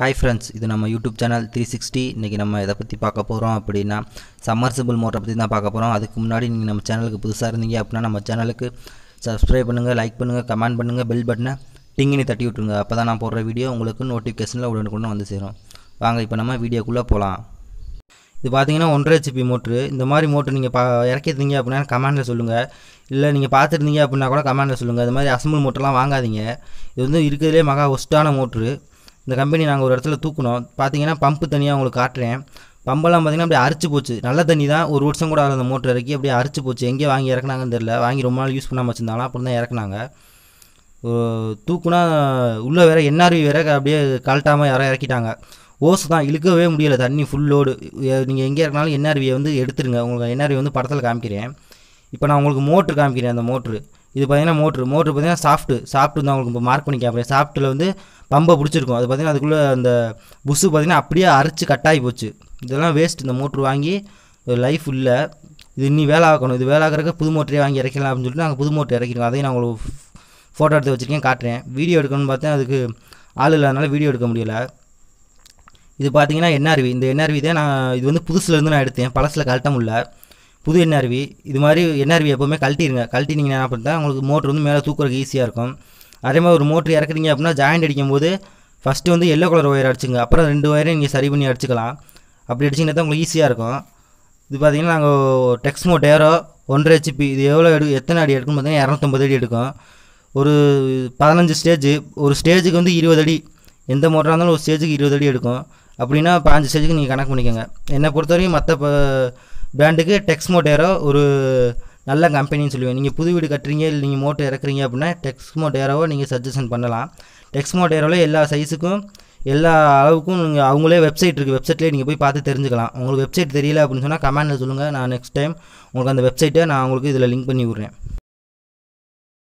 hi friends இது நம்ம YouTube channel three sixty இன்றைக்கி நம்ம இதை பற்றி பார்க்க போகிறோம் அப்படின்னா சம்மர்சிபிள் மோட்டரை பற்றி தான் பார்க்க போகிறோம் அதுக்கு முன்னாடி நீங்கள் நம்ம சேனலுக்கு புதுசாக இருந்தீங்க அப்படின்னா நம்ம சேனலுக்கு சப்ஸ்கிரைப் பண்ணுங்கள் லைக் பண்ணுங்கள் கமெண்ட் பண்ணுங்கள் பெல் பட்டனை டிங்கினி தட்டி விட்ருங்க அப்போ தான் நான் போடுற வீடியோ உங்களுக்கு நோட்டிஃபிகேஷனில் உடனுக்குடன் வந்து சேரும் வாங்க இப்போ நம்ம வீடியோக்குள்ளே போகலாம் இது பார்த்தீங்கன்னா ஒன்றரை ஜிபி மோட்ரு இந்த மாதிரி மோட்ரு நீங்கள் பா இறக்கிருந்தீங்க அப்படின்னா கமெண்டில் சொல்லுங்கள் இல்லை நீங்கள் பார்த்துருந்தீங்க அப்படின்னா கூட கமெண்டில் சொல்லுங்கள் அது மாதிரி அசம்பிள் மோட்டர்லாம் வாங்காதீங்க இது வந்து இருக்கிறதுலே மகா ஒஸ்ட்டான மோட்ரு இந்த கம்பெனி நாங்கள் ஒரு இடத்துல தூக்கணும் பார்த்தீங்கன்னா பம்பு தனியாக உங்களுக்கு காட்டுறேன் பம்பெல்லாம் பார்த்தீங்கன்னா அப்படியே அரிச்சு போச்சு நல்ல தண்ணி தான் ஒரு வருஷம் கூட ஆகிற அந்த மோட்டர் இறக்கி அப்படியே அரிச்சு போச்சு எங்கே வாங்கி இறக்குனாங்கன்னு தெரில வாங்கி ரொம்ப நாள் யூஸ் பண்ணாமல் வச்சுருந்தாங்களா அப்புறம் தான் இறக்குனாங்க தூக்குனா உள்ளே வேற என்ஆர்வி வேற அப்படியே கழட்டாமல் யாரும் இறக்கிட்டாங்க ஓஸ் தான் இழுக்கவே முடியலை தண்ணி ஃபுல் லோடு நீங்கள் எங்கே இறக்குனாலும் என்ஆர்வியை வந்து எடுத்துருங்க உங்களுக்கு என்ஆர்வி வந்து படத்தில் காமிக்கிறேன் இப்போ நான் உங்களுக்கு மோட்ரு காமிக்கிறேன் அந்த மோட்ரு இது பார்த்திங்கன்னா மோட்ரு மோட்ரு பார்த்திங்கன்னா சாஃப்ட்டு சாஃப்ட் தான் அவங்களுக்கு மார்க் பண்ணி கேட்பேன் சாஃப்ட்டில் வந்து பம்பை பிடிச்சிருக்கும் அது பார்த்திங்கன்னா அதுக்குள்ளே அந்த புஷ்ஷு பார்த்திங்கன்னா அப்படியே அரைச்சி கட்டாகி போச்சு இதெல்லாம் வேஸ்ட் இந்த மோட்ரு வாங்கி ஒரு லைஃப் இல்லை இது இன்னி வேலை ஆக்கணும் இது வேலை ஆகிறக்க புது மோட்டரே வாங்கி இறக்கலாம் அப்படின்னு சொல்லிட்டு நாங்கள் புது மோட்டர் இறக்கிறோம் அதையும் நான் உங்களுக்கு ஃபோட்டோ எடுத்து வச்சுருக்கேன் காட்டுறேன் வீடியோ எடுக்கணும்னு பார்த்தேன் அதுக்கு ஆள் இல்லாதனால வீடியோ எடுக்க முடியல இது பார்த்தீங்கன்னா என்ஆர்வி இந்த என்ஆர்வி தான் நான் இது வந்து புதுசுலேருந்து நான் எடுத்தேன் பழசில் கழட்ட முடியல புது என்ஆர்வி இது மாதிரி என்ஆர்வி எப்போவுமே கழட்டிடுங்க கழட்டி நீங்கள் என்ன பண்ணுறா உங்களுக்கு மோட்ரு வந்து மேலே தூக்குறதுக்கு ஈஸியாக இருக்கும் அதே மாதிரி ஒரு மோட்ரு இறக்குறீங்க அப்படின்னா ஜாயிண்ட் அடிக்கும்போது ஃபஸ்ட்டு வந்து எல்லோ கலர் ஒயர் அடிச்சுங்க அப்புறம் ரெண்டு ஒயரையும் நீங்கள் சரி பண்ணி அடிச்சுக்கலாம் அப்படி அடிச்சிங்கன்னா தான் உங்களுக்கு ஈஸியாக இருக்கும் இது பார்த்திங்கன்னா நாங்கள் டெக்ஸ்மோ டேரோ ஒன்றரை ஹெச்பி இது எவ்வளோ எடு எத்தனை அடி எடுக்குன்னு பார்த்தீங்கன்னா இரநூத்தம்பது அடி எடுக்கும் ஒரு பதினஞ்சு ஸ்டேஜ் ஒரு ஸ்டேஜுக்கு வந்து இருபது அடி எந்த மோட்டராக இருந்தாலும் ஒரு ஸ்டேஜுக்கு இருபது அடி எடுக்கும் அப்படின்னா பாஞ்சு ஸ்டேஜுக்கு நீங்கள் கணக்கு பண்ணிக்கோங்க என்னை பொறுத்தவரைக்கும் மற்ற பிராண்டுக்கு டெக்ஸ் மோட்டேரோ ஒரு நல்ல கம்பெனின்னு சொல்லுவேன் நீங்கள் புது வீடு கட்டுறீங்க இல்லை நீங்கள் மோட்டர் இறக்குறீங்க அப்படின்னா டெக்ஸ் டேரோவை நீங்கள் சஜஷன் பண்ணலாம் டெக்ஸ் மோட்டேரோவில் எல்லா சைஸுக்கும் எல்லா அளவுக்கும் நீங்கள் அவங்களே வெப்சைட் இருக்குது வெப்சைட்லேயே நீங்கள் போய் பார்த்து தெரிஞ்சுக்கலாம் உங்களுக்கு வெப்சைட் தெரியல அப்படின்னு சொன்னால் கமெண்டில் சொல்லுங்கள் நான் நெக்ஸ்ட் டைம் உங்களுக்கு அந்த வெப்சைட்டை நான் உங்களுக்கு இதில் லிங்க் பண்ணி விட்றேன்